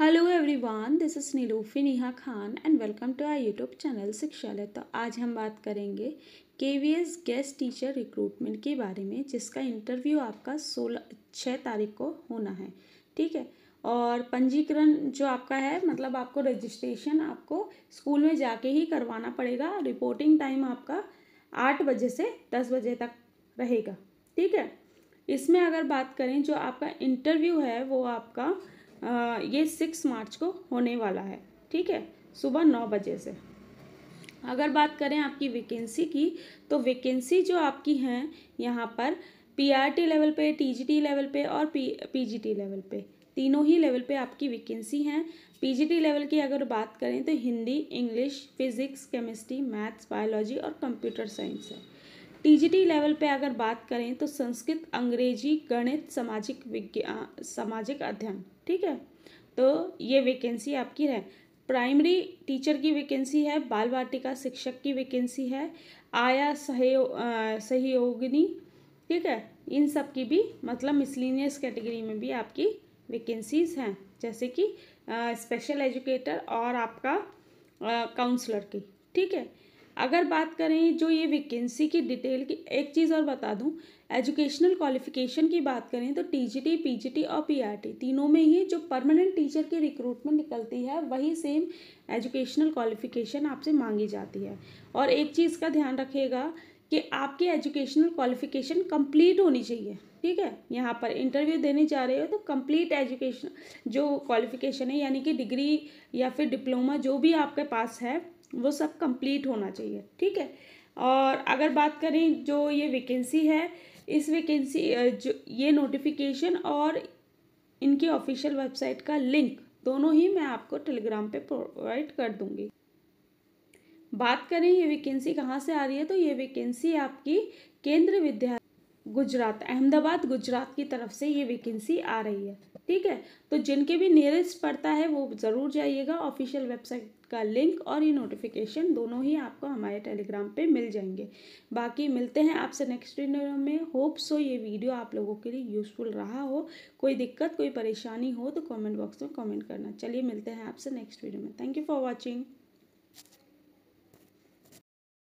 hello everyone this is Nilufi Neha Khan and welcome to our YouTube channel Shiksha तो आज हम बात करेंगे K V S guest teacher recruitment के बारे में जिसका इंटरव्यू आपका सोलह छः तारीख को होना है ठीक है और पंजीकरण जो आपका है मतलब आपको रजिस्ट्रेशन आपको स्कूल में जाके ही करवाना पड़ेगा रिपोर्टिंग टाइम आपका आठ बजे से दस बजे तक रहेगा ठीक है इसमें अगर बात करें जो आपका इंटरव्यू है वो आपका ये सिक्स मार्च को होने वाला है ठीक है सुबह नौ बजे से अगर बात करें आपकी वैकेंसी की तो वैकेंसी जो आपकी हैं यहाँ पर पीआरटी लेवल पे टीजीटी लेवल पे और पी पीजीटी लेवल पे तीनों ही लेवल पे आपकी वैकेंसी हैं पीजीटी लेवल की अगर बात करें तो Hindi English physics chemistry maths biology और कंप्यूटर साइंस है टीजीटी लेवल पे अगर बात करें तो संस्कृत अंग्रेजी गणित सामाजिक विज्ञान सामाजिक अध्ययन ठीक है तो ये वैकेंसी आपकी है प्राइमरी टीचर की वैकेंसी है बाल वाटिका शिक्षक की वैकेंसी है आया सहयोगिनी ठीक है इन सब की भी मतलब मिसलिनियस कैटेगरी में भी आपकी वैकेंसीज हैं जैसे कि स्पेशल एजुकेटर और आपका काउंसलर की ठीक है अगर बात करें जो ये वैकेंसी की डिटेल की एक चीज़ और बता दूं एजुकेशनल क्वालिफिकेशन की बात करें तो टीजीटी पीजीटी और पीआरटी तीनों में ही जो परमानेंट टीचर की रिक्रूटमेंट निकलती है वही सेम एजुकेशनल क्वालिफिकेशन आपसे मांगी जाती है और एक चीज़ का ध्यान रखिएगा कि आपकी एजुकेशनल क्वालिफिकेशन कम्प्लीट होनी चाहिए ठीक है यहाँ पर इंटरव्यू देने जा रहे हो तो कंप्लीट एजुकेशन जो क्वालिफिकेशन है यानी कि डिग्री या फिर डिप्लोमा जो भी आपके पास है वो सब कंप्लीट होना चाहिए ठीक है और अगर बात करें जो ये वैकेंसी है इस वैकेंसी जो ये नोटिफिकेशन और इनकी ऑफिशियल वेबसाइट का लिंक दोनों ही मैं आपको टेलीग्राम पे प्रोवाइड कर दूंगी बात करें ये वैकेंसी कहाँ से आ रही है तो ये वैकेंसी आपकी केंद्र विद्यालय गुजरात अहमदाबाद गुजरात की तरफ से ये वैकेंसी आ रही है ठीक है तो जिनके भी नियरेस्ट पड़ता है वो ज़रूर जाइएगा ऑफिशियल वेबसाइट का लिंक और ये नोटिफिकेशन दोनों ही आपको हमारे टेलीग्राम पे मिल जाएंगे बाकी मिलते हैं आपसे नेक्स्ट वीडियो में होप सो ये वीडियो आप लोगों के लिए यूज़फुल रहा हो कोई दिक्कत कोई परेशानी हो तो कॉमेंट बॉक्स में कॉमेंट करना चलिए मिलते हैं आपसे नेक्स्ट वीडियो में थैंक यू फॉर वॉचिंग